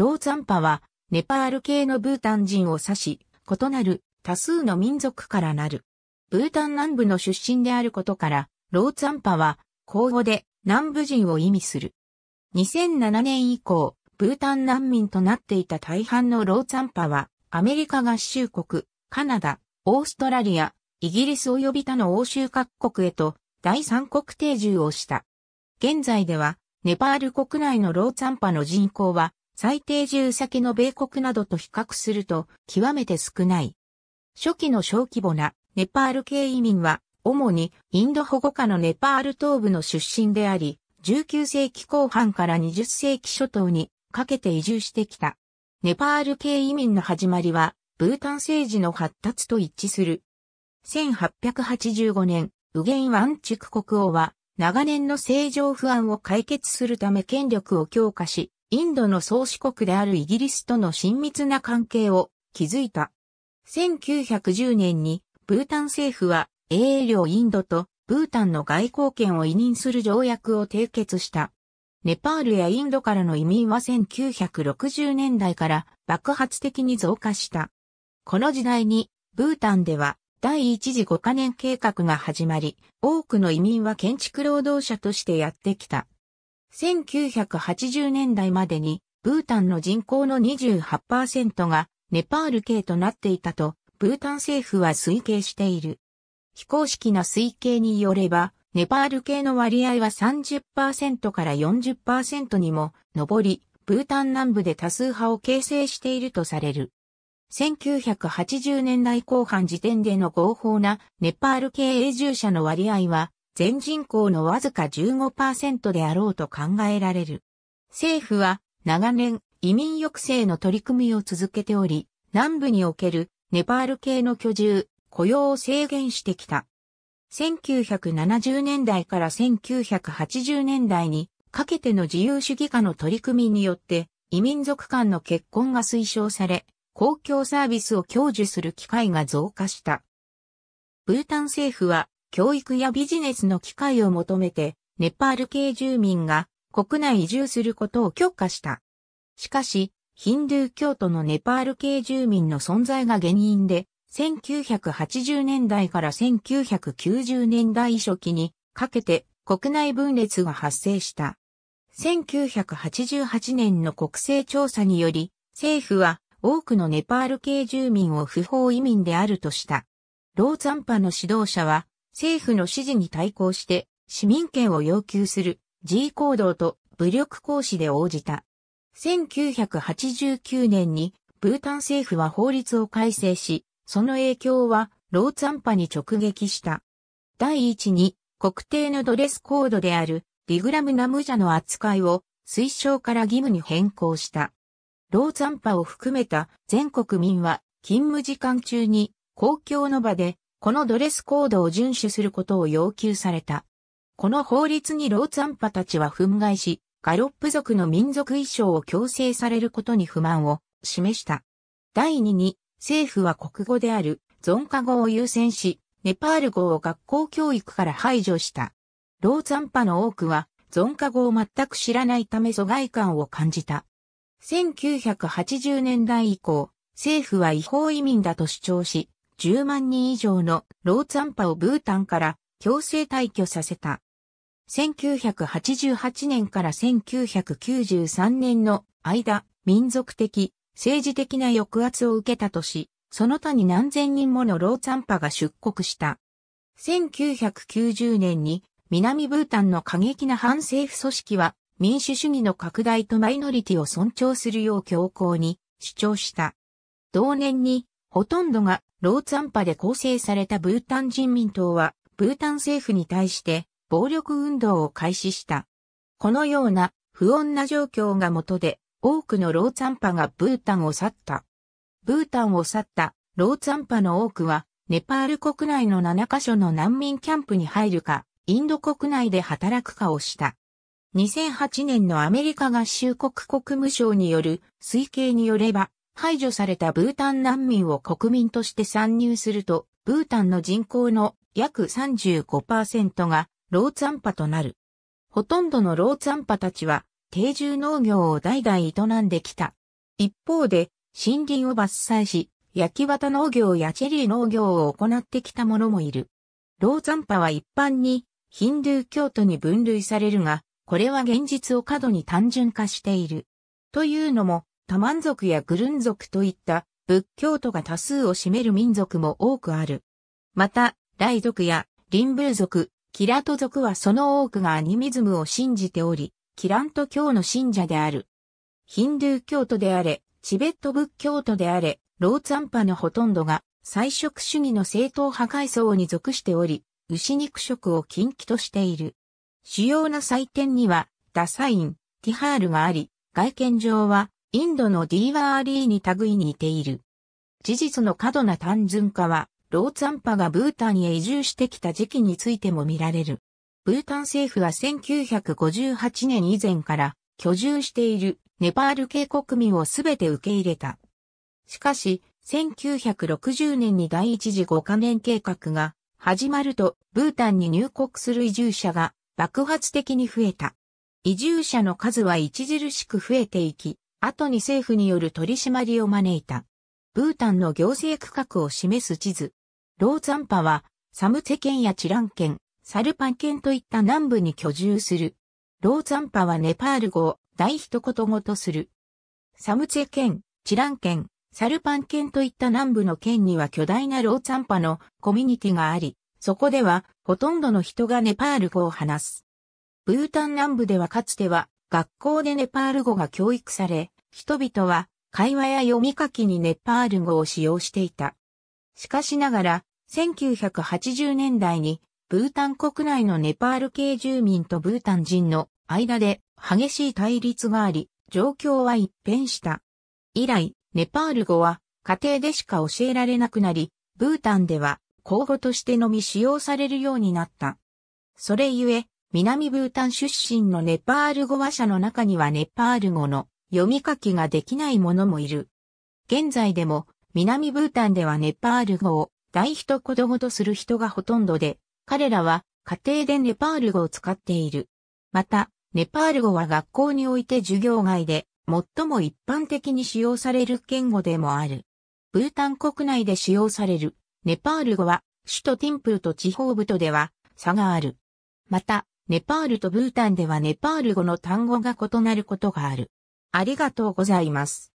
ローザンパは、ネパール系のブータン人を指し、異なる多数の民族からなる。ブータン南部の出身であることから、ローザンパは、口語で南部人を意味する。2007年以降、ブータン難民となっていた大半のローザンパは、アメリカ合衆国、カナダ、オーストラリア、イギリス及び他の欧州各国へと第三国定住をした。現在では、ネパール国内のローザンパの人口は最低重先の米国などと比較すると極めて少ない。初期の小規模なネパール系移民は主にインド保護下のネパール東部の出身であり、19世紀後半から20世紀初頭にかけて移住してきた。ネパール系移民の始まりは、ブータン政治の発達と一致する。1885年、ウゲイン・ワンチュク国王は、長年の政情不安を解決するため権力を強化し、インドの創始国であるイギリスとの親密な関係を築いた。1910年にブータン政府は英領インドとブータンの外交権を委任する条約を締結した。ネパールやインドからの移民は1960年代から爆発的に増加した。この時代にブータンでは第一次5カ年計画が始まり、多くの移民は建築労働者としてやってきた。1980年代までに、ブータンの人口の28%がネパール系となっていたと、ブータン政府は推計している。非公式な推計によれば、ネパール系の割合は30%から40%にも上り、ブータン南部で多数派を形成しているとされる。1980年代後半時点での合法なネパール系永住者の割合は全人口のわずか15%であろうと考えられる。政府は長年移民抑制の取り組みを続けており、南部におけるネパール系の居住、雇用を制限してきた。1970年代から1980年代にかけての自由主義化の取り組みによって移民族間の結婚が推奨され、公共サービスを享受する機会が増加した。ブータン政府は教育やビジネスの機会を求めて、ネパール系住民が国内移住することを許可した。しかし、ヒンドゥー教徒のネパール系住民の存在が原因で、1980年代から1990年代初期にかけて国内分裂が発生した。1988年の国勢調査により、政府は多くのネパール系住民を不法移民であるとした。ローザンパの指導者は政府の指示に対抗して市民権を要求する G 行動と武力行使で応じた。1989年にブータン政府は法律を改正し、その影響はローツァンパに直撃した。第一に国定のドレスコードであるリグラムナムジャの扱いを推奨から義務に変更した。ローツァンパを含めた全国民は勤務時間中に公共の場でこのドレスコードを遵守することを要求された。この法律にローツァンパたちは憤慨し、ガロップ族の民族衣装を強制されることに不満を示した。第2に、政府は国語であるゾンカ語を優先し、ネパール語を学校教育から排除した。ローツァンパの多くは、ゾンカ語を全く知らないため疎外感を感じた。1980年代以降、政府は違法移民だと主張し、10万人以上のローツァンパをブータンから強制退去させた。1988年から1993年の間、民族的、政治的な抑圧を受けたとし、その他に何千人ものローツァンパが出国した。1990年に南ブータンの過激な反政府組織は民主主義の拡大とマイノリティを尊重するよう強硬に主張した。同年にほとんどがローツァンパで構成されたブータン人民党は、ブータン政府に対して暴力運動を開始した。このような不穏な状況がもとで、多くのローツァンパがブータンを去った。ブータンを去ったローツァンパの多くは、ネパール国内の7カ所の難民キャンプに入るか、インド国内で働くかをした。2008年のアメリカ合衆国国務省による推計によれば、排除されたブータン難民を国民として参入すると、ブータンの人口の約35%がローツアンパとなる。ほとんどのローツアンパたちは定住農業を代々営んできた。一方で森林を伐採し、焼き綿農業やチェリー農業を行ってきた者もいる。ローツアンパは一般にヒンドゥー教徒に分類されるが、これは現実を過度に単純化している。というのも、多満族やグルン族といった仏教徒が多数を占める民族も多くある。また、大族やリンブル族、キラト族はその多くがアニミズムを信じており、キラント教の信者である。ヒンドゥー教徒であれ、チベット仏教徒であれ、ローツアンパのほとんどが、菜食主義の正統破壊層に属しており、牛肉食を禁忌としている。主要な祭典には、ダサイン、ティハールがあり、外見上は、インドのディーワーリーに類に似ている。事実の過度な単純化は、ローツァンパがブータンへ移住してきた時期についても見られる。ブータン政府は1958年以前から居住しているネパール系国民をすべて受け入れた。しかし、1960年に第一次5カ年計画が始まると、ブータンに入国する移住者が爆発的に増えた。移住者の数は著しく増えていき、後に政府による取り締まりを招いた。ブータンの行政区画を示す地図。ローザンパは、サムツェ県やチラン県、サルパン県といった南部に居住する。ローザンパはネパール語を大一言語とする。サムツェ県、チラン県、サルパン県といった南部の県には巨大なローザンパのコミュニティがあり、そこではほとんどの人がネパール語を話す。ブータン南部ではかつては学校でネパール語が教育され、人々は会話や読み書きにネパール語を使用していた。しかしながら、1980年代にブータン国内のネパール系住民とブータン人の間で激しい対立があり、状況は一変した。以来、ネパール語は家庭でしか教えられなくなり、ブータンでは口語としてのみ使用されるようになった。それゆえ、南ブータン出身のネパール語話者の中にはネパール語の読み書きができない者もいる。現在でも南ブータンではネパール語を大一子供とする人がほとんどで、彼らは家庭でネパール語を使っている。また、ネパール語は学校において授業外で最も一般的に使用される言語でもある。ブータン国内で使用されるネパール語は首都ティンプーと地方部とでは差がある。また、ネパールとブータンではネパール語の単語が異なることがある。ありがとうございます。